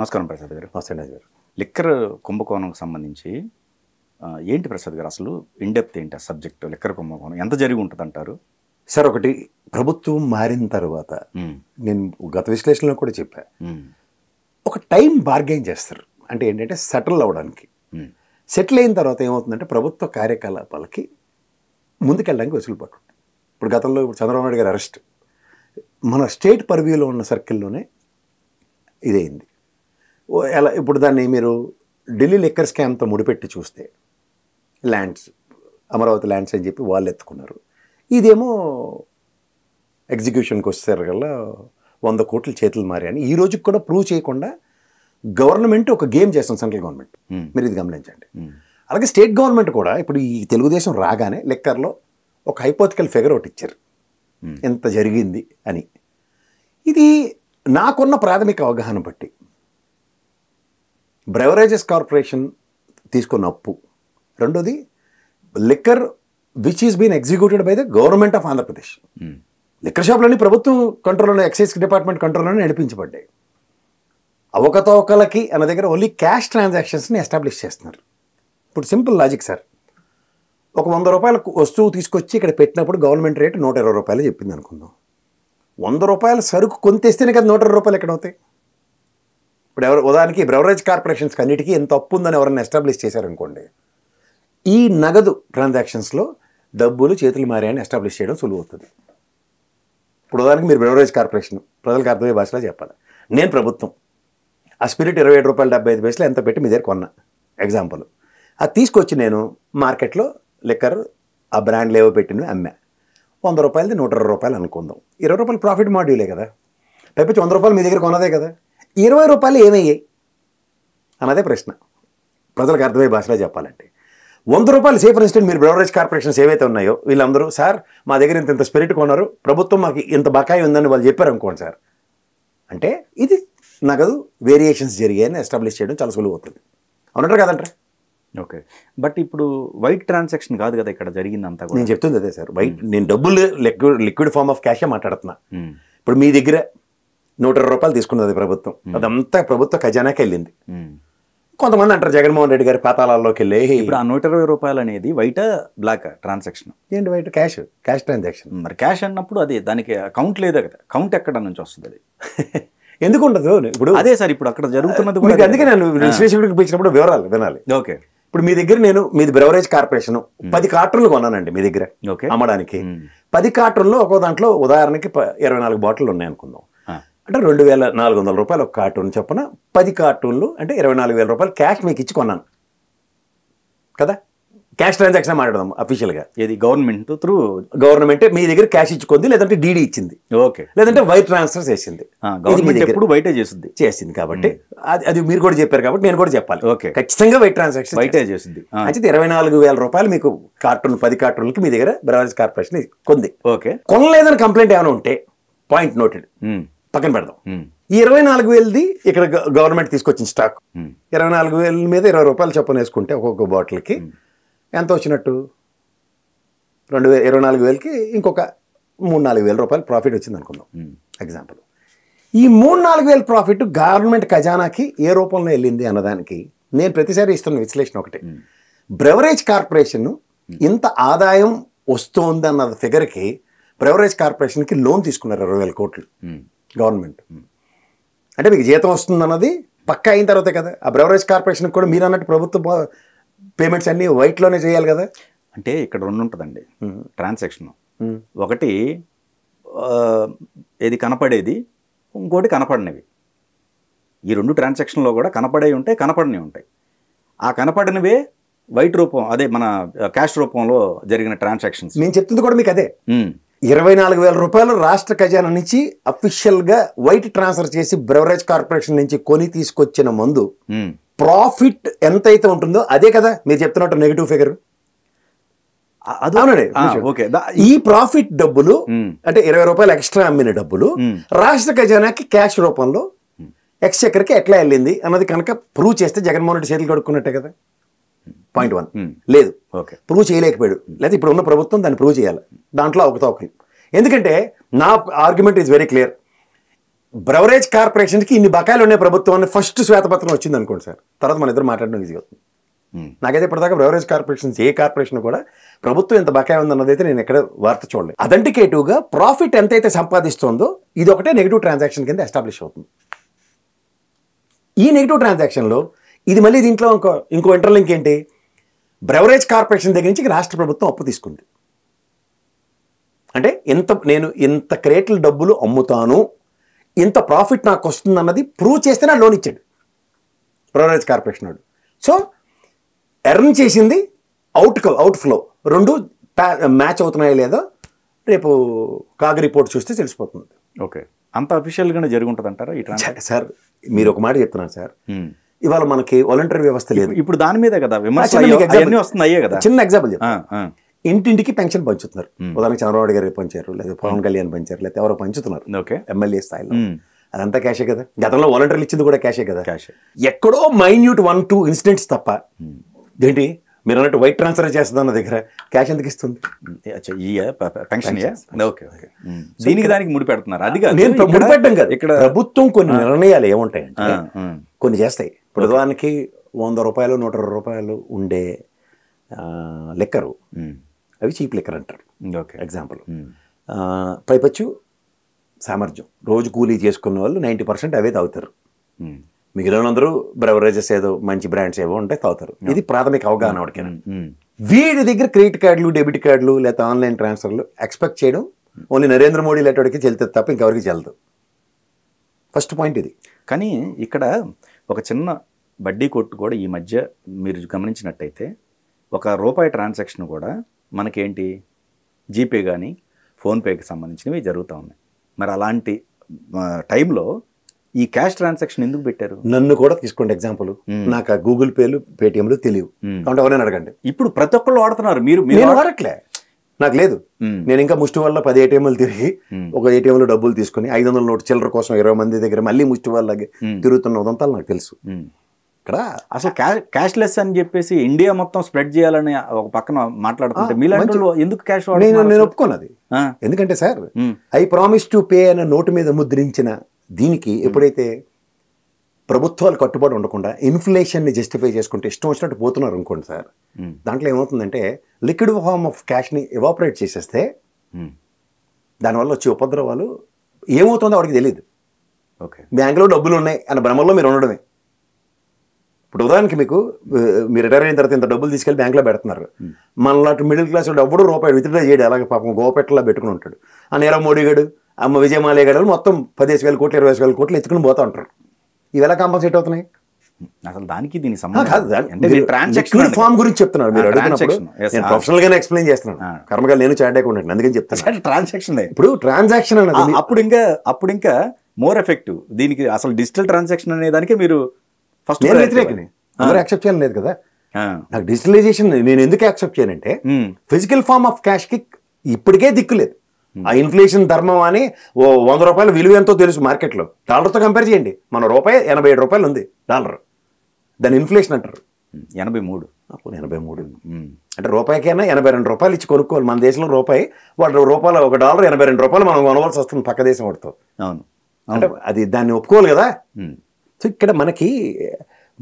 నమస్కారం ప్రసాద్ గారు నమస్తే గారు లిక్కర్ కుంభకోణంకి సంబంధించి ఏంటి ప్రసాద్ గారు అసలు ఇండెప్త్ ఏంటి ఆ సబ్జెక్టు లిక్కర్ కుంభకోణం ఎంత జరిగి ఉంటుంది అంటారు సార్ ఒకటి ప్రభుత్వం మారిన తర్వాత నేను గత విశ్లేషణలో కూడా చెప్పా ఒక టైం బార్గెయిన్ చేస్తారు అంటే ఏంటంటే సెటిల్ అవ్వడానికి సెటిల్ అయిన తర్వాత ఏమవుతుందంటే ప్రభుత్వ కార్యకలాపాలకి ముందుకెళ్ళడానికి వెసులుబాటు ఉంటుంది ఇప్పుడు గతంలో ఇప్పుడు చంద్రబాబు నాయుడు గారి అరెస్ట్ మన స్టేట్ పర్వ్యూలో ఉన్న సర్కిల్లోనే ఇదైంది ఎలా ఇప్పుడు దాన్ని మీరు ఢిల్లీ లిక్కర్ స్కామ్తో ముడిపెట్టి చూస్తే ల్యాండ్స్ అమరావతి ల్యాండ్స్ అని చెప్పి వాళ్ళు ఎత్తుకున్నారు ఇదేమో ఎగ్జిక్యూషన్కి వస్తారు కల్లా వంద కోట్లు చేతులు మారాయని ఈ రోజుకి కూడా ప్రూవ్ చేయకుండా గవర్నమెంట్ ఒక గేమ్ చేస్తుంది సెంట్రల్ గవర్నమెంట్ hmm. మీరు ఇది గమనించండి hmm. అలాగే స్టేట్ గవర్నమెంట్ కూడా ఇప్పుడు ఈ తెలుగుదేశం రాగానే లెక్కర్లో ఒక హైపోతికల్ ఫిగర్ ఒకటి ఇచ్చారు hmm. ఎంత జరిగింది అని ఇది నాకున్న ప్రాథమిక అవగాహన బట్టి బ్రెవరేజెస్ కార్పొరేషన్ తీసుకున్న అప్పు రెండోది liquor which is been executed by the government of Andhra Pradesh liquor షాపులన్నీ ప్రభుత్వం కంట్రోల్లో ఎక్సైజ్ డిపార్ట్మెంట్ కంట్రోల్లోనే నడిపించబడ్డాయి అవకతవకలకి అన్న దగ్గర ఓన్లీ క్యాష్ ట్రాన్సాక్షన్స్ని ఎస్టాబ్లిష్ చేస్తున్నారు ఇప్పుడు సింపుల్ లాజిక్ సార్ ఒక వంద రూపాయల వస్తువు తీసుకొచ్చి ఇక్కడ పెట్టినప్పుడు గవర్నమెంట్ రేటు నూట ఇరవై రూపాయలు చెప్పింది అనుకుందాం వంద రూపాయల సరుకు కొంతేస్తేనే కదా నూట ఇరవై రూపాయలు ఎక్కడవుతాయి అవుతాయి ఇప్పుడు ఎవరు ఉదాహరణకి బ్రవరేజ్ కార్పొరేషన్స్కి అన్నిటికీ ఎంత అప్పు ఉందని ఎవరైనా ఎస్టాబ్లిష్ చేశారనుకోండి ఈ నగదు ట్రాన్సాక్షన్స్లో డబ్బులు చేతులు మారాయని ఎస్టాబ్లిష్ చేయడం సులువు అవుతుంది ఇప్పుడు ఉదాహరణకి మీరు బ్రవరేజ్ కార్పొరేషన్ ప్రజలకు అర్థమయ్యే భాషలో చెప్పాలి నేను ప్రభుత్వం ఆ స్పిరిట్ ఇరవై ఏడు రూపాయలు డెబ్బై ఐదు పైసలు ఎంత పెట్టి మీ దగ్గర కొన్నా ఎగ్జాంపుల్ అది తీసుకొచ్చి నేను మార్కెట్లో లిక్కర్ ఆ బ్రాండ్లు ఏవో పెట్టిన అమ్మా వంద రూపాయలది నూట ఇరవై రూపాయలు అనుకుందాం ఇరవై రూపాయలు ప్రాఫిట్ మాడ్యూలే కదా పైపించి వంద రూపాయలు మీ దగ్గర కొన్నదే కదా ఇరవై రూపాయలు ఏమయ్యాయి అన్నదే ప్రశ్న ప్రజలకు అర్థమయ్యే భాషలో చెప్పాలంటే వంద రూపాయలు సేఫ్ ఇన్స్టెంట్ మీరు బ్రవరేజ్ కార్పొరేషన్స్ ఏవైతే ఉన్నాయో వీళ్ళందరూ సార్ మా దగ్గర ఇంత ఇంత స్పిరిట్ కొన్నారు ప్రభుత్వం మాకు ఇంత బకాయి ఉందని వాళ్ళు చెప్పారు అనుకోండి సార్ అంటే ఇది నగదు వేరియేషన్స్ జరిగాయని ఎస్టాబ్లిష్ చేయడం చాలా సులువు అవుతుంది అవునంటారు కదంటారా ఓకే బట్ ఇప్పుడు వైట్ ట్రాన్సాక్షన్ కాదు కదా ఇక్కడ జరిగింది అంతా నేను చెప్తుంది అదే సార్ వైట్ నేను డబ్బులు లిక్విడ్ లిక్విడ్ ఫామ్ ఆఫ్ క్యాషే మాట్లాడుతున్నా ఇప్పుడు మీ దగ్గర నూట రూపాయలు తీసుకున్నది ప్రభుత్వం అదంతా ప్రభుత్వ ఖజానాకి వెళ్ళింది కొంతమంది అంటారు జగన్మోహన్ రెడ్డి గారి పాతాలలోకి వెళ్ళి ఇప్పుడు ఆ నూట ఇరవై రూపాయలు అనేది వైట్ బ్లాక్ ట్రాన్సాక్షన్ ఏంటి వైట్ క్యాష్ క్యాష్ ట్రాన్సాక్షన్ మరి క్యాష్ అన్నప్పుడు అది దానికి అకౌంట్ లేదు కదా అకౌంట్ ఎక్కడ నుంచి వస్తుంది అది ఎందుకు ఉండదు ఇప్పుడు అదే సార్ ఇప్పుడు అక్కడ జరుగుతున్నది కూడా అందుకే నేను విశ్లేషకుడికి పిలిచినప్పుడు వివరాలు వినాలి ఓకే ఇప్పుడు మీ దగ్గర నేను మీది బ్రెవరేజ్ కార్పొరేషన్ పది కార్టన్లు కొన్నానండి మీ దగ్గర అమ్మడానికి పది కార్టన్లో ఒక్కో దాంట్లో ఉదాహరణకి ఇరవై నాలుగు బాటిల్ ఉన్నాయి అనుకుందాం అంటే రెండు వేల నాలుగు వందల రూపాయలు ఒక కార్టూన్ చొప్పున పది కార్టూన్లు అంటే ఇరవై నాలుగు వేల రూపాయలు క్యాష్ మీకు ఇచ్చి కొన్నాను కదా క్యాష్ ట్రాన్సాక్షన్ మాట్లాడదాం అఫీషియల్గా ఏది గవర్నమెంట్ త్రూ గవర్నమెంట్ మీ దగ్గర క్యాష్ ఇచ్చుకుంది లేదంటే డీడీ ఇచ్చింది ఓకే లేదంటే వైర్ ట్రాన్స్ఫర్ చేసింది గవర్నమెంట్ ఎప్పుడు బయటే చేసింది చేసింది కాబట్టి అది అది మీరు కూడా చెప్పారు కాబట్టి నేను కూడా చెప్పాలి ఓకే ఖచ్చితంగా వైట్ ట్రాన్సాక్షన్ బయటే చేసింది అయితే ఇరవై నాలుగు వేల రూపాయలు మీకు కార్టూన్ పది కార్టూన్లకి మీ దగ్గర బ్రవర్స్ కార్పొరేషన్ కొంది ఓకే కొనలేదని కంప్లైంట్ ఏమైనా ఉంటే పాయింట్ నోటెడ్ పక్కన పెడదాం ఈ ఇరవై నాలుగు వేలది ఇక్కడ గవర్నమెంట్ తీసుకొచ్చిన స్టాక్ ఇరవై నాలుగు వేల మీద ఇరవై రూపాయలు చొప్పున వేసుకుంటే ఒక్కొక్క బాటిల్కి ఎంత వచ్చినట్టు రెండు వేల ఇరవై నాలుగు వేలకి ఇంకొక మూడు నాలుగు వేల రూపాయలు ప్రాఫిట్ వచ్చింది అనుకుందాం ఎగ్జాంపుల్ ఈ మూడు నాలుగు వేల ప్రాఫిట్ గవర్నమెంట్ ఖజానాకి ఏ రూపంలో వెళ్ళింది అన్నదానికి నేను ప్రతిసారి ఇస్తున్న విశ్లేషణ ఒకటి బ్రెవరేజ్ కార్పొరేషన్ ఇంత ఆదాయం వస్తుంది అన్న ఫిగర్కి బ్రెవరేజ్ కార్పొరేషన్కి లోన్ తీసుకున్నారు ఇరవై వేల కోట్లు గవర్నమెంట్ అంటే మీకు జీతం వస్తుంది అన్నది పక్కా అయిన తర్వాతే కదా ఆ బ్రవరేజ్ కార్పొరేషన్కి కూడా మీరు అన్నట్టు ప్రభుత్వ పేమెంట్స్ అన్నీ వైట్లోనే చేయాలి కదా అంటే ఇక్కడ రెండు ఉంటుందండి ట్రాన్సాక్షన్ ఒకటి ఏది కనపడేది ఇంకోటి కనపడినవి ఈ రెండు ట్రాన్సాక్షన్లో కూడా కనపడేవి ఉంటాయి కనపడినవి ఉంటాయి ఆ కనపడినవే వైట్ రూపం అదే మన క్యాష్ రూపంలో జరిగిన ట్రాన్సాక్షన్స్ నేను చెప్తుంది కూడా మీకు అదే ఇరవై నాలుగు వేల రూపాయలు రాష్ట్ర ఖజానా నుంచి అఫీషియల్గా వైట్ ట్రాన్స్ఫర్ చేసి బ్రెవరేజ్ కార్పొరేషన్ నుంచి కొని తీసుకొచ్చిన మందు ప్రాఫిట్ ఎంత అయితే ఉంటుందో అదే కదా మీరు చెప్తున్నట్టు నెగిటివ్ ఫిగర్ ఈ ప్రాఫిట్ డబ్బులు అంటే ఇరవై రూపాయలు ఎక్స్ట్రా అమ్మిన డబ్బులు రాష్ట్ర ఖజానాకి క్యాష్ రూపంలో ఎక్స్ ఎక్కడికి ఎట్లా వెళ్ళింది అన్నది కనుక ప్రూవ్ చేస్తే జగన్మోహన్ రెడ్డి చేతులు కడుక్కున్నట్టే కదా పాయింట్ వన్ hmm. లేదు ప్రూవ్ చేయలేకపోయాడు hmm. లేదా ఇప్పుడు ఉన్న ప్రభుత్వం దాన్ని ప్రూవ్ చేయాలి దాంట్లో ఒకతో ఒకటి ఎందుకంటే నా argument is very clear beverage కార్పొరేషన్కి ఇన్ని బకాయిలు ఉన్నాయి ప్రభుత్వం అని ఫస్ట్ శ్వేతపత్రం వచ్చింది అనుకోండి సార్ తర్వాత మన ఇద్దరు మాట్లాడడం ఈజీ అవుతుంది hmm. నాకైతే ఇప్పటిదాకా బ్రవరేజ్ కార్పొరేషన్స్ ఏ కార్పొరేషన్ కూడా ప్రభుత్వం ఎంత బకాయి ఉందన్నది అయితే నేను ఎక్కడ వార్త చూడలేదు అథెంటికేటివ్గా ప్రాఫిట్ ఎంతైతే సంపాదిస్తుందో ఇది ఒకటే నెగిటివ్ ట్రాన్సాక్షన్ కింద ఎస్టాబ్లిష్ అవుతుంది ఈ నెగిటివ్ ట్రాన్సాక్షన్లో ఇది మళ్ళీ దీంట్లో ఇంకో ఇంకో ఇంటర్లింక్ ఏంటి బ్రెవరేజ్ కార్పొరేషన్ దగ్గర నుంచి రాష్ట్ర ప్రభుత్వం అప్పు తీసుకుంది అంటే ఇంత నేను ఇంత క్రేట్ల డబ్బులు అమ్ముతాను ఇంత ప్రాఫిట్ నాకు వస్తుంది అన్నది ప్రూవ్ చేస్తే నా లోన్ ఇచ్చాడు బ్రెవరేజ్ కార్పొరేషన్ వాడు సో ఎర్న్ చేసింది అవుట్ అవుట్ ఫ్లో రెండు మ్యాచ్ అవుతున్నాయో లేదో రేపు కాగ్ రిపోర్ట్ చూస్తే తెలిసిపోతుంది ఓకే అంత అఫీషియల్గానే జరుగుంటుంది అంటారా సార్ మీరు ఒక మాట చెప్తున్నారు సార్ hmm. ఇవాళ మనకి వాలంటీర్ వ్యవస్థ లేదు ఇప్పుడు దాని మీద కదా వస్తున్నాయే కదా చిన్న ఎగ్జాంపుల్ ఇంటింటికి పెన్షన్ పంచుతున్నారు ఉదాహరణకి చంద్రబాబు గారు పంచారు లేదా పవన్ కళ్యాణ్ పంచారు లేదా ఎవరో పంచుతున్నారు ఎమ్మెల్యే స్థాయిలో అదంతా క్యాషే కదా గతంలో వాలంటీర్లు ఇచ్చింది కూడా క్యాషే కదా క్యాష్ ఎక్కడో మైన్యూట్ వన్ టూ ఇన్సిడెంట్స్ తప్ప ఏంటి మీరు అన్నట్టు వైట్ ట్రాన్స్ఫర్ అన్న దగ్గర క్యాష్ ఎందుకు ఇస్తుంది దీనికి దానికి ముడి పెడుతున్నారు అది నేను ముడి కదా ఇక్కడ ప్రభుత్వం కొన్ని నిర్ణయాలు ఏముంటాయి కొన్ని చేస్తాయి ప్రధానికి వంద రూపాయలు నూట రూపాయలు ఉండే లెక్కరు అవి చీప్ లెక్కర్ అంటారు ఎగ్జాంపుల్ పైపచ్చు సామర్థ్యం రోజు కూలీ చేసుకున్న వాళ్ళు నైంటీ పర్సెంట్ అవే తాగుతారు అందరూ బ్రవరేజెస్ ఏదో మంచి బ్రాండ్స్ ఏవో ఉంటాయి తాగుతారు ఇది ప్రాథమిక అవగాహన వాడికైనా వీడి దగ్గర క్రెడిట్ కార్డులు డెబిట్ కార్డులు లేకపోతే ఆన్లైన్ ట్రాన్స్ఫర్లు ఎక్స్పెక్ట్ చేయడం ఓన్లీ నరేంద్ర మోడీ లాంటి వాడికి చెల్తుంది తప్ప ఇంకెవరికి చెల్లదు ఫస్ట్ పాయింట్ ఇది కానీ ఇక్కడ ఒక చిన్న బడ్డీ కొట్టు కూడా ఈ మధ్య మీరు గమనించినట్టయితే ఒక రూపాయి ట్రాన్సాక్షన్ కూడా మనకేంటి జీపే కానీ ఫోన్పేకి సంబంధించినవి జరుగుతూ ఉన్నాయి మరి అలాంటి టైంలో ఈ క్యాష్ ట్రాన్సాక్షన్ ఎందుకు పెట్టారు నన్ను కూడా తీసుకోండి ఎగ్జాంపుల్ నాకు గూగుల్ పేలు పేటిఎంలు తెలియవు అంటే ఎవరైనా అడగండి ఇప్పుడు ప్రతి ఒక్కళ్ళు వాడుతున్నారు మీరు వాడట్లే నాకు లేదు నేను ఇంకా ముష్టి వల్ల పది ఏటీఎంలు తిరిగి ఒక ఏటీఎంలో డబ్బులు తీసుకుని ఐదు వందల నోటు చిల్లర కోసం ఇరవై మంది దగ్గర మళ్ళీ ముష్టి వల్ల తిరుగుతున్న ఉదంతాలు నాకు తెలుసు ఇక్కడ అసలు క్యాష్ లెస్ అని చెప్పేసి ఇండియా మొత్తం స్ప్రెడ్ చేయాలని ఒక పక్కన మాట్లాడుతుంటే మీలాంటి ఎందుకు క్యాష్ నేను ఎందుకంటే sir I promise to pay అనే నోటు మీద ముద్రించిన దీనికి ఎప్పుడైతే ప్రభుత్వాలు కట్టుబడి ఉండకుండా ఇన్ఫ్లేషన్ని జస్టిఫై చేసుకుంటే ఇష్టం వచ్చినట్టు పోతున్నారు అనుకోండి సార్ దాంట్లో ఏమవుతుందంటే లిక్విడ్ ఫామ్ ఆఫ్ క్యాష్ని ఎవాపరేట్ చేసేస్తే దానివల్ల వచ్చే ఉపద్రవాలు ఏమవుతుందో వాడికి తెలియదు ఓకే బ్యాంకులో డబ్బులు ఉన్నాయి అన్న భ్రమంలో మీరు ఉండడమే ఇప్పుడు ఉదాహరణకి మీకు మీరు రిటైర్ అయిన తర్వాత ఇంత డబ్బులు తీసుకెళ్ళి బ్యాంకులో పెడుతున్నారు మనలాంటి మిడిల్ క్లాస్ వాళ్ళు ఎవడు రూపాయి విత్డ్రా చేయడు అలాగే పాపం గోపెట్టలా పెట్టుకుని ఉంటాడు ఆ నీరవ్ మోడీ గడు అమ్మ విజయమాలయ గడు మొత్తం పదిహేను వేల కోట్లు ఇరవై వేల కోట్లు ఎత్తుకుని పోతూ ఉంటారు ఇవి ఎలా కాంపన్సేట్ అవుతున్నాయి అసలు దానికి దీని సంబంధం ఫామ్ గురించి చెప్తున్నాను మీరు నేను ప్రొఫెషనల్ గానే ఎక్స్ప్లెయిన్ చేస్తున్నాను కర్మగా నేను చాట్ అయ్యకుండా అందుకని చెప్తాను ట్రాన్సాక్షన్ ఇప్పుడు ట్రాన్సాక్షన్ అనేది అప్పుడు ఇంకా అప్పుడు ఇంకా మోర్ ఎఫెక్టివ్ దీనికి అసలు డిజిటల్ ట్రాన్సాక్షన్ అనే దానికి మీరు ఫస్ట్ నేను వ్యతిరేకని అందరూ యాక్సెప్ట్ లేదు కదా నాకు డిజిటలైజేషన్ నేను ఎందుకు యాక్సెప్ట్ చేయనంటే ఫిజికల్ ఫామ్ ఆఫ్ క్యాష్ కి ఇప్పటికే దిక్కు లేదు ఆ ఇన్ఫ్లేషన్ ధర్మం అని ఓ వంద రూపాయల విలువ ఎంతో తెలుసు మార్కెట్లో డాలర్తో కంపేర్ చేయండి మన రూపాయి ఎనభై ఏడు రూపాయలు ఉంది డాలర్ దాని ఇన్ఫ్లేషన్ అంటారు ఎనభై మూడు ఎనభై మూడు అంటే రూపాయికైనా ఎనభై రెండు రూపాయలు ఇచ్చి కొనుక్కోవాలి మన దేశంలో రూపాయి వాళ్ళ రూపాయలు ఒక డాలర్ ఎనభై రెండు రూపాయలు మనం కొనవలసి వస్తుంది పక్క దేశం వాడితో అవును అంటే అది దాన్ని ఒప్పుకోవాలి కదా సో ఇక్కడ మనకి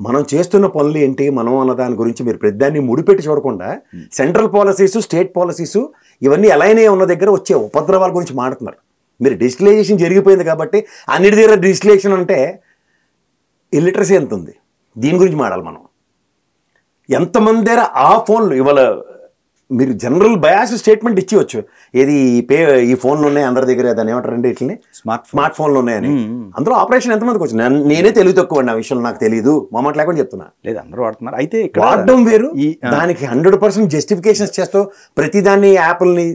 మనం చేస్తున్న పనులు ఏంటి మనం అన్న దాని గురించి మీరు ప్రతిదాన్ని ముడిపెట్టి చూడకుండా సెంట్రల్ పాలసీస్ స్టేట్ పాలసీస్ ఇవన్నీ ఎలానే ఉన్న దగ్గర వచ్చే ఉపద్రవాల గురించి మాట్లాడుతున్నారు మీరు డిజిటలైజేషన్ జరిగిపోయింది కాబట్టి అన్నిటి దగ్గర డిజిటలైజేషన్ అంటే ఇల్లిటరసీ ఎంత ఉంది దీని గురించి మాడాలి మనం ఎంతమంది దగ్గర ఆ ఫోన్లు ఇవాళ మీరు జనరల్ బయాస్ స్టేట్మెంట్ ఇచ్చేవచ్చు ఏది పే ఈ ఫోన్లు ఉన్నాయి అందరి దగ్గర దాని ఏమంటారండి ఇట్లని స్మార్ట్ స్మార్ట్ ఫోన్లు ఉన్నాయని అందులో ఆపరేషన్ ఎంతమందికి వచ్చింది నేనే తెలివి తక్కువ ఆ విషయంలో నాకు తెలియదు మాట లేకుండా చెప్తున్నా లేదు అందరూ వాడుతున్నారు అయితే వాడడం వేరు దానికి హండ్రెడ్ పర్సెంట్ జస్టిఫికేషన్స్ చేస్తూ ప్రతిదాన్ని యాప్ల్ని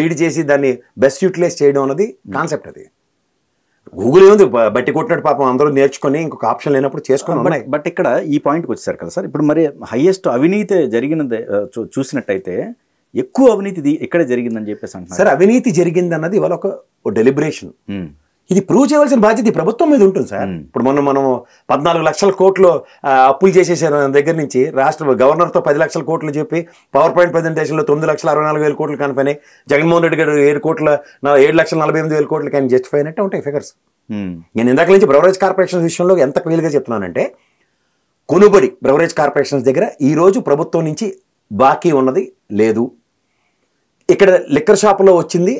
రీడ్ చేసి దాన్ని బెస్ట్ యూటిలైజ్ చేయడం అనేది కాన్సెప్ట్ అది గూగుల్ ఏముంది బట్టి కొట్టినట్టు పాపం అందరూ నేర్చుకొని ఇంకొక ఆప్షన్ లేనప్పుడు చేసుకుని బట్ ఇక్కడ ఈ పాయింట్కి వచ్చేసారు కదా సార్ ఇప్పుడు మరి హైయెస్ట్ అవినీతి జరిగినది చూసినట్టయితే ఎక్కువ అవినీతి ఇక్కడ జరిగిందని చెప్పేసి అంటున్నారు సార్ అవినీతి జరిగిందన్నది వాళ్ళ ఇవాళ ఒక డెలిబరేషన్ ఇది ప్రూవ్ చేయవలసిన బాధ్యత ప్రభుత్వం మీద ఉంటుంది సార్ ఇప్పుడు మనం మనం పద్నాలుగు లక్షల కోట్లు అప్పులు చేసేసారు దగ్గర నుంచి రాష్ట్ర గవర్నర్తో పది లక్షల కోట్లు చెప్పి పవర్ పాయింట్ ప్రజెంటేషన్లో తొమ్మిది లక్షల అరవై నాలుగు వేల కోట్లు కనిపోయినాయి జగన్మోహన్ రెడ్డి గారు ఏడు కోట్ల ఏడు లక్షల నలభై ఎనిమిది వేల కోట్లు కానీ జస్టిఫై అయినట్టు ఉంటాయి ఫిగర్స్ నేను ఇందాక నుంచి బ్రవరేజ్ కార్పొరేషన్ విషయంలో ఎంత క్లియర్గా చెప్తున్నానంటే కొనుబడి బ్రవరేజ్ కార్పొరేషన్స్ దగ్గర ఈరోజు ప్రభుత్వం నుంచి బాకీ ఉన్నది లేదు ఇక్కడ లిక్కర్ షాపులో వచ్చింది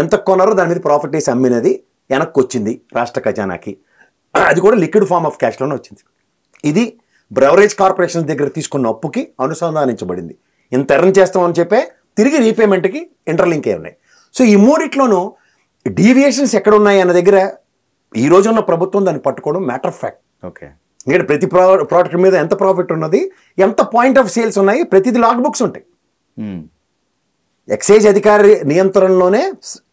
ఎంత కొన్నారో దాని మీద ప్రాపర్టీస్ అమ్మినది వెనక్కి వచ్చింది రాష్ట్ర ఖజానాకి అది కూడా లిక్విడ్ ఫామ్ ఆఫ్ క్యాష్లోనే వచ్చింది ఇది బ్రవరేజ్ కార్పొరేషన్ దగ్గర తీసుకున్న అప్పుకి అనుసంధానించబడింది ఇంత ఎర్న్ చేస్తామని చెప్పే తిరిగి రీపేమెంట్కి ఇంటర్లింక్ అయి ఉన్నాయి సో ఈ మూడిట్లోనూ డీవియేషన్స్ ఎక్కడ ఉన్నాయి అన్న దగ్గర ఈ రోజు ఉన్న ప్రభుత్వం దాన్ని పట్టుకోవడం మ్యాటర్ ఫ్యాక్ట్ ఓకే ఇక్కడ ప్రతి ప్రా ప్రోడక్ట్ మీద ఎంత ప్రాఫిట్ ఉన్నది ఎంత పాయింట్ ఆఫ్ సేల్స్ ఉన్నాయి ప్రతిది లాక్ బుక్స్ ఉంటాయి ఎక్సైజ్ అధికారి నియంత్రణలోనే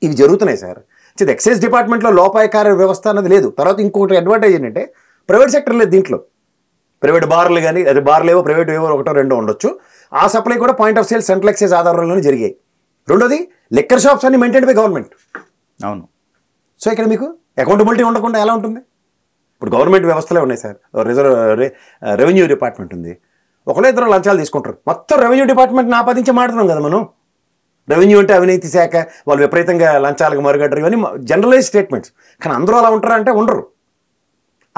ఇవి జరుగుతున్నాయి సార్ ఇది ఎక్సైజ్ డిపార్ట్మెంట్లో లోపాయకార వ్యవస్థ అనేది లేదు తర్వాత ఇంకొకటి అడ్వాంటేజ్ ఏంటంటే ప్రైవేట్ సెక్టర్ లేదు దీంట్లో ప్రైవేట్ బార్లు కానీ అది బార్లు ఏవో ప్రైవేట్ ఏవో ఒకటో రెండో ఉండొచ్చు ఆ సప్లై కూడా point of sale central excise ఆధారంలోనే జరిగాయి రెండోది లిక్కర్ షాప్స్ అన్ని మెయింటైన్ బై గవర్నమెంట్ అవును సో ఇక్కడ మీకు అకౌంటబిలిటీ ఉండకుండా ఎలా ఉంటుంది ఇప్పుడు గవర్నమెంట్ వ్యవస్థలే ఉన్నాయి సార్ రిజర్వ్ రెవెన్యూ డిపార్ట్మెంట్ ఉంది ఒకళ్ళో ఇద్దరు లంచాలు తీసుకుంటారు మొత్తం రెవెన్యూ డిపార్ట్మెంట్ని ఆపాదించి మాట్లాడుతున్నాం కదా మనం రెవెన్యూ అంటే అవినీతి శాఖ వాళ్ళు విపరీతంగా లంచాలకు మరుగడ్డరు ఇవన్నీ జనరలైజ్ స్టేట్మెంట్స్ కానీ అందరూ అలా ఉంటారా అంటే ఉండరు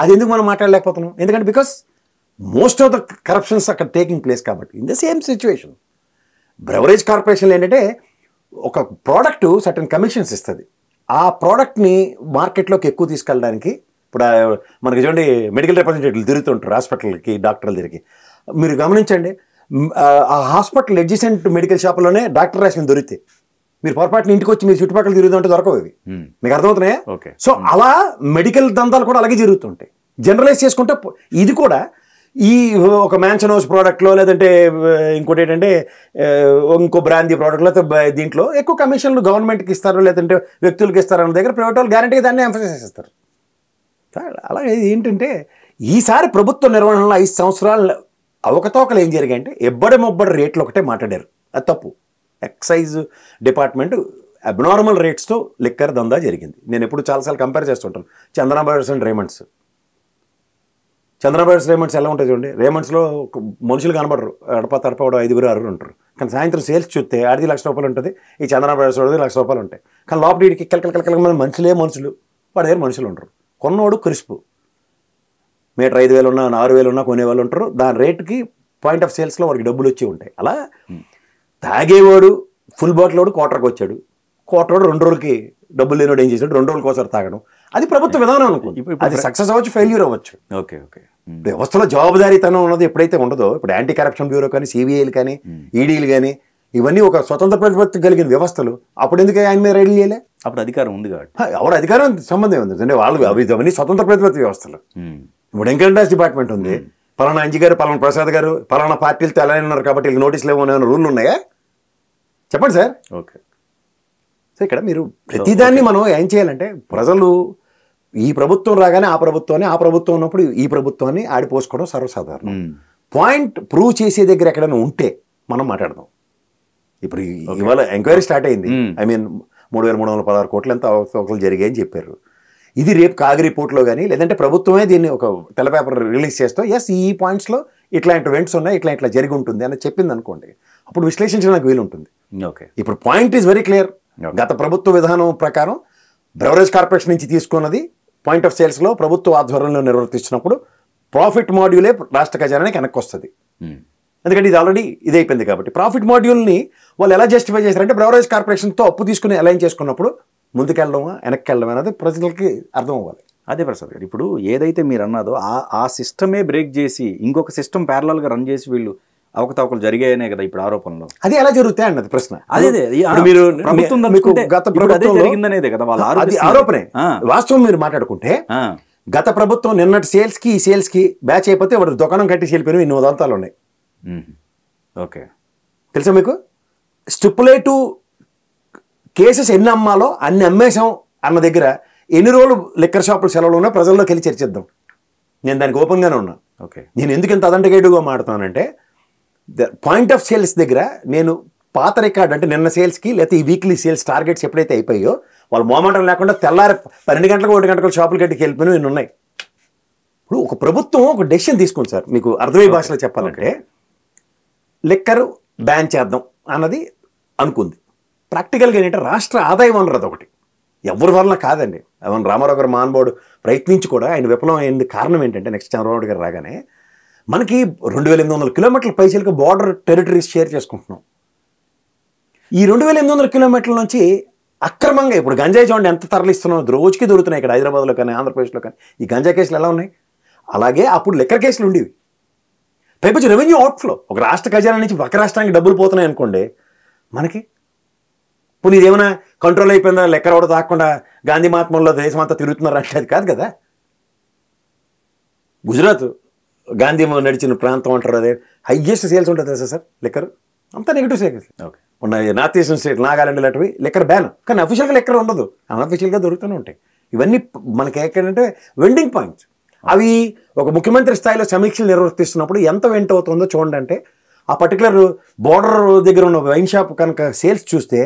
అది ఎందుకు మనం మాట్లాడలేకపోతున్నాం ఎందుకంటే because most of the corruptions అక్కడ టేకింగ్ ప్లేస్ కాబట్టి in the same situation beverage కార్పొరేషన్లు ఏంటంటే ఒక ప్రోడక్ట్ సర్టన్ కమిషన్స్ ఇస్తుంది ఆ ప్రోడక్ట్ని మార్కెట్లోకి ఎక్కువ తీసుకెళ్ళడానికి ఇప్పుడు మనకి చూడండి మెడికల్ రిప్రజెంటేటివ్లు తిరుగుతుంటారు హాస్పిటల్కి డాక్టర్ల దగ్గరికి మీరు గమనించండి ఆ హాస్పిటల్ అడ్జసెంట్ మెడికల్ షాప్లోనే డాక్టర్ రేషన్ దొరికితే మీరు పొరపాటున ఇంటికి వచ్చి మీరు చుట్టుపక్కల తిరుగుదాం అంటే దొరకవు ఇవి మీకు అర్థమవుతున్నాయా సో అలా మెడికల్ దందాలు కూడా అలాగే జరుగుతుంటాయి జనరలైజ్ చేసుకుంటే ఇది కూడా ఈ ఒక మ్యాన్షన్ హౌస్ ప్రోడక్ట్లో లేదంటే ఇంకోటి ఏంటంటే ఇంకో బ్రాందీ ప్రోడక్ట్లో దీంట్లో ఎక్కువ కమిషన్లు గవర్నమెంట్కి ఇస్తారు లేదంటే వ్యక్తులకు ఇస్తారు అన్న దగ్గర ప్రైవేట్ వాళ్ళు గ్యారంటీగా దాన్ని ఎంఫోసైజ్ ఇస్తారు అలాగే ఏంటంటే ఈసారి ప్రభుత్వ నిర్వహణలో ఐదు సంవత్సరాలు అవకతవకలు ఏం జరిగాయంటే ఎబ్బడి మొబ్బడి రేట్లు ఒకటే మాట్లాడారు అది తప్పు ఎక్సైజ్ డిపార్ట్మెంట్ అబ్నార్మల్ రేట్స్తో లిక్కర్ దందా జరిగింది నేను ఎప్పుడు చాలాసార్లు కంపేర్ చేస్తుంటాను Chandrababu and Raymonds Chandrababu Raymonds ఎలా ఉంటాయి చూడండి రేమండ్స్లో మనుషులు కనబడరు ఎడప తడపడ ఐదుగురు ఆరుగురు ఉంటారు కానీ సాయంత్రం సేల్స్ చూస్తే ఆడిది లక్ష రూపాయలు ఉంటుంది ఈ చంద్రబాబు లక్ష రూపాయలు ఉంటాయి కానీ లోపల వీడికి కలకల మంది మనుషులే మనుషులు వాడి దగ్గర మనుషులు ఉంటారు కొన్నోడు క్రిస్పు మీటర్ ఐదు వేలు ఉన్నా ఆరు వేలు ఉన్నా కొనేవాళ్ళు ఉంటారు దాని రేటుకి పాయింట్ ఆఫ్ సేల్స్లో వాడికి డబ్బులు వచ్చి ఉంటాయి అలా తాగేవాడు ఫుల్ బాటిల్ వాడు క్వార్టర్కి వచ్చాడు క్వార్టర్ వాడు రెండు రోజులకి డబ్బులు లేనివాడు ఏం చేశాడు రెండు రోజులకి ఒకసారి తాగడం అది ప్రభుత్వ విధానం అనుకుంది అది సక్సెస్ అవ్వచ్చు ఫెయిల్యూర్ అవ్వచ్చు ఓకే ఓకే వ్యవస్థలో జవాబుదారీతనం ఉన్నది ఎప్పుడైతే ఉండదో ఇప్పుడు యాంటీ కరప్షన్ బ్యూరో కానీ సిబిఐలు కానీ ఈడీలు e కానీ ఇవన్నీ ఒక స్వతంత్ర ప్రతిపత్తి కలిగిన వ్యవస్థలు అప్పుడు ఎందుకు ఆయన మీద రైడ్లు చేయలే అప్పుడు అధికారం ఉంది కాబట్టి ఎవరు అధికారం సంబంధం ఉంది అంటే వాళ్ళు అవి ఇవన్నీ స్వతంత్ర ప్రతిపత్తి వ్యవస్థలు ఇప్పుడు ఎంకరెండాస్ డిపార్ట్మెంట్ ఉంది పలానా అంజి గారు పలానా ప్రసాద్ గారు పలానా పార్టీలతో ఎలా ఉన్నారు కాబట్టి వీళ్ళకి నోటీసులు ఏమో రూల్ ఉన్నాయా చెప్పండి సార్ ఓకే సార్ ఇక్కడ మీరు ప్రతిదాన్ని మనం ఏం చేయాలంటే ప్రజలు ఈ ప్రభుత్వం రాగానే ఆ ప్రభుత్వాన్ని ఆ ప్రభుత్వం ఉన్నప్పుడు ఈ ప్రభుత్వాన్ని ఆడిపోసుకోవడం సర్వసాధారణం hmm. పాయింట్ ప్రూవ్ చేసే దగ్గర ఎక్కడైనా ఉంటే మనం మాట్లాడదాం ఇప్పుడు ఇవాళ ఎంక్వైరీ స్టార్ట్ అయింది hmm. ఐ మీన్ మూడు వేల మూడు వందల పదహారు కోట్లు ఎంత అవకాశం జరిగాయని చెప్పారు ఇది రేపు కాగి రిపోర్ట్లో కానీ లేదంటే ప్రభుత్వమే దీన్ని ఒక తెలపేపర్ రిలీజ్ చేస్తూ ఎస్ ఈ పాయింట్స్లో ఇంటి వెంట్స్ ఉన్నాయి ఇట్లా ఇట్లా జరిగి ఉంటుంది అని చెప్పింది అనుకోండి అప్పుడు విశ్లేషించడానికి వీలు ఉంటుంది ఓకే ఇప్పుడు పాయింట్ ఈజ్ వెరీ క్లియర్ గత ప్రభుత్వ విధానం ప్రకారం బ్రవరేజ్ కార్పొరేషన్ నుంచి తీసుకున్నది పాయింట్ ఆఫ్ సేల్స్లో ప్రభుత్వ ఆధ్వర్యంలో నిర్వర్తిస్తున్నప్పుడు ప్రాఫిట్ మాడ్యూలే రాష్ట్ర ఖజానానికి వెనక్కి వస్తుంది hmm. ఎందుకంటే ఇది ఆల్రెడీ ఇది అయిపోయింది కాబట్టి ప్రాఫిట్ మాడ్యూల్ని వాళ్ళు ఎలా జస్టిఫై చేశారంటే బ్రవరేజ్ కార్పొరేషన్తో అప్పు తీసుకుని అలైన్ చేసుకున్నప్పుడు ముందుకెళ్ళడమా వెనక్కి వెళ్ళడం అనేది ప్రజలకి అర్థం అవ్వాలి అదే ప్రసాద్ గారు ఇప్పుడు ఏదైతే మీరు అన్నదో ఆ ఆ సిస్టమే బ్రేక్ చేసి ఇంకొక సిస్టమ్ ప్యారలల్గా రన్ చేసి వీళ్ళు అవకతవకలు జరిగాయనే కదా ఇప్పుడు ఆరోపణలు అది ఎలా జరుగుతాయి అన్నది ప్రశ్న అదే మీరు గత జరిగిందనేది కదా వాళ్ళ అది ఆరోపణే వాస్తవం మీరు మాట్లాడుకుంటే గత ప్రభుత్వం నిన్నటి సేల్స్ కి ఈ సేల్స్ కి బ్యాచ్ అయిపోతే వాడు దుకాణం కట్టి వెళ్ళిపోయిన ఇన్ని ఉదంతాలు ఉన్నాయి ఓకే తెలుసా మీకు స్టిపులేటివ్ కేసెస్ ఎన్ని అమ్మాలో అన్ని అమ్మేశాం అన్న దగ్గర ఎన్ని రోజులు లిక్కర్ షాపులు సెలవులు ఉన్నా ప్రజల్లోకి వెళ్ళి చర్చిద్దాం నేను దానికి ఓపెన్గానే ఉన్నా ఓకే నేను ఎందుకు ఇంత అదంటగేటుగా మాడుతానంటే ద పాయింట్ ఆఫ్ సేల్స్ దగ్గర నేను పాత రికార్డ్ అంటే నిన్న సేల్స్కి లేకపోతే ఈ వీక్లీ సేల్స్ టార్గెట్స్ ఎప్పుడైతే అయిపోయో వాళ్ళు మోమాటం లేకుండా తెల్లారి పన్నెండు గంటలకు ఒకటి గంటలకు షాపులు గట్టికి వెళ్ళిపోయినా నేను ఉన్నాయి ఇప్పుడు ఒక ప్రభుత్వం ఒక డెసిషన్ తీసుకోండి సార్ మీకు అర్థమయ్యే భాషలో చెప్పాలంటే లిక్కరు బ్యాన్ చేద్దాం అన్నది అనుకుంది ప్రాక్టికల్గా ఏంటంటే రాష్ట్ర ఆదాయ వనరు ఒకటి ఎవరి వల్ల కాదండి అవన్ రామారావు గారు మాన్బోడు ప్రయత్నించి కూడా ఆయన విఫలం అయింది కారణం ఏంటంటే నెక్స్ట్ చంద్రబాబు గారు రాగానే మనకి రెండు వేల ఎనిమిది వందల కిలోమీటర్ల పైసలకు బార్డర్ టెరిటరీస్ షేర్ చేసుకుంటున్నాం ఈ రెండు వేల ఎనిమిది వందల కిలోమీటర్ల నుంచి అక్రమంగా ఇప్పుడు గంజాయి చూడండి ఎంత తరలిస్తున్నాం రోజుకి దొరుకుతున్నాయి ఇక్కడ హైదరాబాద్లో కానీ ఆంధ్రప్రదేశ్లో కానీ ఈ గంజాయి కేసులు ఎలా ఉన్నాయి అలాగే అప్పుడు లెక్కర్ కేసులు ఉండేవి పైపచ్చి రెవెన్యూ అవుట్ఫ్లో ఒక రాష్ట్ర ఖజానా నుంచి ఒక రాష్ట్రానికి డబ్బులు పోతున్నాయి అనుకోండి మనకి ఇప్పుడు ఇదేమైనా కంట్రోల్ అయిపోయిందా లెక్క కూడా తాకుండా గాంధీ మహాత్మంలో దేశం తిరుగుతున్నారు అంటే అది కాదు కదా గుజరాత్ గాంధీ నడిచిన ప్రాంతం అంటారు అదే హైయెస్ట్ సేల్స్ ఉంటుంది కదా సార్ లెక్కర్ అంతా నెగిటివ్ సేల్స్ ఓకే ఉన్నాయి నార్త్ ఈస్టర్న్ స్టేట్ నాగాలాండ్ లాంటివి లెక్కర్ బ్యాన్ కానీ అఫీషియల్గా లెక్కర్ ఉండదు అన్అఫీషియల్గా దొరుకుతూనే ఉంటాయి ఇవన్నీ మనకి ఎక్కడంటే వెండింగ్ పాయింట్స్ అవి ఒక ముఖ్యమంత్రి స్థాయిలో సమీక్షలు నిర్వర్తిస్తున్నప్పుడు ఎంత వెంట అవుతుందో చూడండి అంటే ఆ పర్టికులర్ బోర్డర్ దగ్గర ఉన్న వైన్ షాప్ కనుక సేల్స్ చూస్తే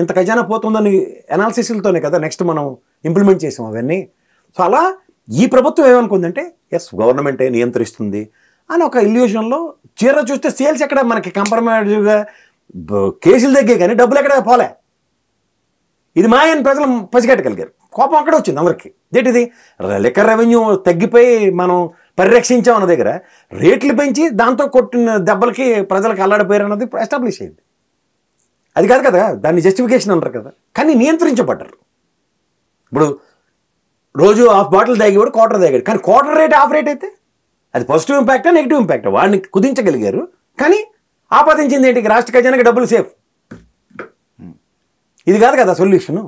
ఇంత ఖజానా పోతుందని అనాలిసిస్లతోనే కదా నెక్స్ట్ మనం ఇంప్లిమెంట్ చేసాం అవన్నీ సో అలా ఈ ప్రభుత్వం ఏమనుకుందంటే ఎస్ గవర్నమెంటే నియంత్రిస్తుంది అని ఒక ఇల్యూషన్లో చీర చూస్తే సేల్స్ ఎక్కడ మనకి కంప్రమైజ్గా కేసులు తగ్గే కానీ డబ్బులు ఎక్కడ పోలే ఇది మాయని ప్రజలు పసిగట్టగలిగారు కోపం అక్కడ వచ్చింది అందరికి ఏంటిది లిక్కర్ రెవెన్యూ తగ్గిపోయి మనం పరిరక్షించాం అన్న దగ్గర రేట్లు పెంచి దాంతో కొట్టిన దెబ్బలకి ప్రజలకు అల్లాడిపోయారు అన్నది ఎస్టాబ్లిష్ అయింది అది కాదు కదా దాన్ని జస్టిఫికేషన్ అంటారు కదా కానీ నియంత్రించబడ్డారు ఇప్పుడు రోజు హాఫ్ బాటిల్ తాగేవాడు క్వార్టర్ తాగాడు కానీ క్వార్టర్ రేట్ హాఫ్ రేట్ అయితే అది పాజిటివ్ ఇంపాక్టా నెగిటివ్ ఇంపాక్టా వాడిని కుదించగలిగారు కానీ ఆపాదించింది ఏంటి రాష్ట్ర ఖజానాకి డబ్బులు సేఫ్ ఇది కాదు కదా సొల్యూషను